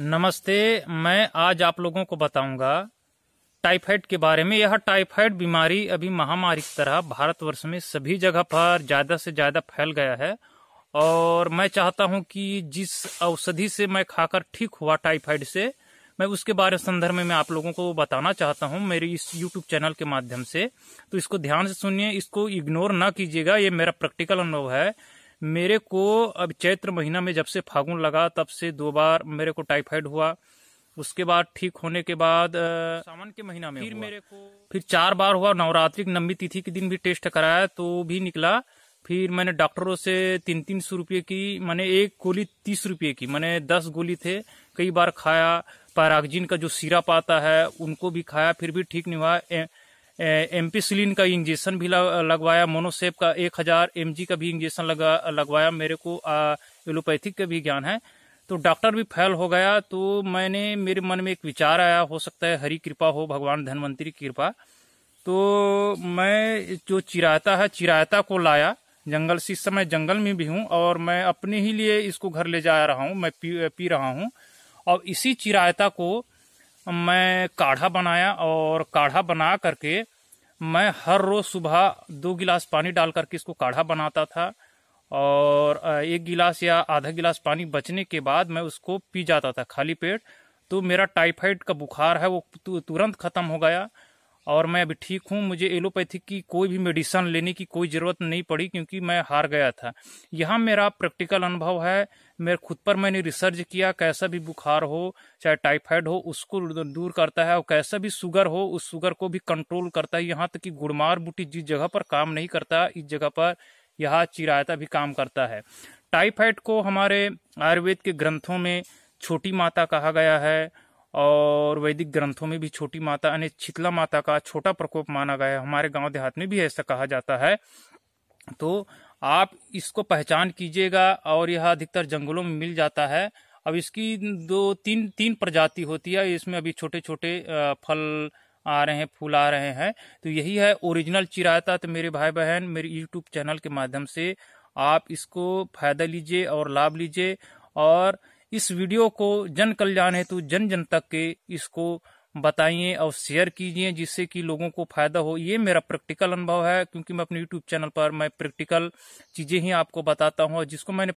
नमस्ते मैं आज आप लोगों को बताऊंगा टाइफाइड के बारे में यह टाइफाइड बीमारी अभी महामारी की तरह भारतवर्ष में सभी जगह पर ज़्यादा से ज़्यादा फैल गया है और मैं चाहता हूं कि जिस औषधि से मैं खाकर ठीक हुआ टाइफाइड से मैं उसके बारे संदर्भ में मैं आप लोगों को बताना चाहता हूं मेरी इस यूट्यूब चैनल के माध्यम से तो इसको ध्यान से सुनिए इसको इग्नोर ना कीजिएगा ये मेरा प्रैक्टिकल अनुभव है मेरे को अब चैत्र महीना में जब से फागुन लगा तब से दो बार मेरे को टाइफाइड हुआ उसके बाद ठीक होने के बाद सावन के महीना में फिर हुआ। मेरे को फिर चार बार हुआ नवरात्रि नवमी तिथि के दिन भी टेस्ट कराया तो भी निकला फिर मैंने डॉक्टरों से तीन तीन सौ रुपये की मैंने एक गोली तीस रुपये की मैंने दस गोली थे कई बार खाया पैराक्जिन का जो सिरप आता है उनको भी खाया फिर भी ठीक नहीं हुआ एम्पीसिलिन का इंजेक्शन भी लगवाया मोनोसेप का एक हजार एम का भी इंजेक्शन लगा लगवाया मेरे को एलोपैथिक का भी ज्ञान है तो डॉक्टर भी फैल हो गया तो मैंने मेरे मन में एक विचार आया हो सकता है हरी कृपा हो भगवान धनवंतरी की कृपा तो मैं जो चिरायता है चिरायता को लाया जंगल से इस समय जंगल में भी हूँ और मैं अपने ही लिए इसको घर ले जा रहा हूँ मैं पी, पी रहा हूँ और इसी चिरायता को मैं काढ़ा बनाया और काढ़ा बना करके मैं हर रोज सुबह दो गिलास पानी डाल करके इसको काढ़ा बनाता था और एक गिलास या आधा गिलास पानी बचने के बाद मैं उसको पी जाता था खाली पेट तो मेरा टाइफाइड का बुखार है वो तुरंत खत्म हो गया और मैं अभी ठीक हूँ मुझे एलोपैथिक की कोई भी मेडिसन लेने की कोई ज़रूरत नहीं पड़ी क्योंकि मैं हार गया था यहाँ मेरा प्रैक्टिकल अनुभव है मेरे खुद पर मैंने रिसर्च किया कैसा भी बुखार हो चाहे टाइफाइड हो उसको दूर करता है और कैसा भी शुगर हो उस शुगर को भी कंट्रोल करता है यहाँ तक कि गुड़मार बूटी जिस जगह पर काम नहीं करता इस जगह पर यह चिरायता भी काम करता है टाइफाइड को हमारे आयुर्वेद के ग्रंथों में छोटी माता कहा गया है और वैदिक ग्रंथों में भी छोटी माता यानी शीतला माता का छोटा प्रकोप माना गया है हमारे गांव देहात में भी ऐसा कहा जाता है तो आप इसको पहचान कीजिएगा और यह अधिकतर जंगलों में मिल जाता है अब इसकी दो तीन तीन प्रजाति होती है इसमें अभी छोटे छोटे फल आ रहे हैं फूल आ रहे हैं तो यही है ओरिजिनल चिरायता तो मेरे भाई बहन मेरे यूट्यूब चैनल के माध्यम से आप इसको फायदा लीजिए और लाभ लीजिए और इस वीडियो को जन कल्याण हेतु जन जन तक के इसको बताइए और शेयर कीजिए जिससे कि लोगों को फायदा हो ये मेरा प्रैक्टिकल अनुभव है क्योंकि मैं अपने यूट्यूब चैनल पर मैं प्रैक्टिकल चीजें ही आपको बताता हूँ जिसको मैंने